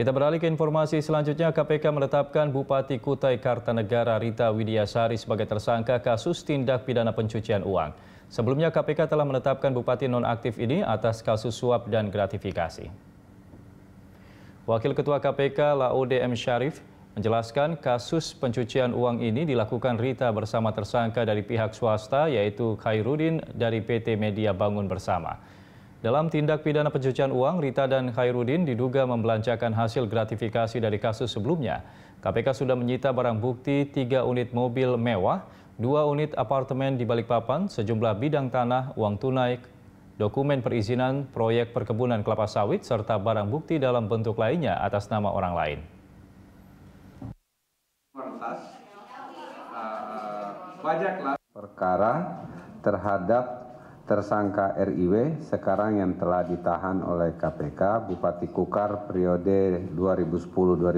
Kita beralih ke informasi selanjutnya, KPK menetapkan Bupati Kutai Kartanegara Rita Widiasari sebagai tersangka kasus tindak pidana pencucian uang. Sebelumnya KPK telah menetapkan Bupati nonaktif ini atas kasus suap dan gratifikasi. Wakil Ketua KPK Laude M. Syarif menjelaskan kasus pencucian uang ini dilakukan Rita bersama tersangka dari pihak swasta yaitu Khairudin dari PT Media Bangun Bersama. Dalam tindak pidana pencucian uang, Rita dan Khairudin diduga membelanjakan hasil gratifikasi dari kasus sebelumnya. KPK sudah menyita barang bukti tiga unit mobil mewah, dua unit apartemen di Balikpapan, sejumlah bidang tanah, uang tunai, dokumen perizinan proyek perkebunan kelapa sawit, serta barang bukti dalam bentuk lainnya atas nama orang lain. Eh, eh, perkara terhadap tersangka RIW sekarang yang telah ditahan oleh kpk Bupati Kukar periode 2010-2020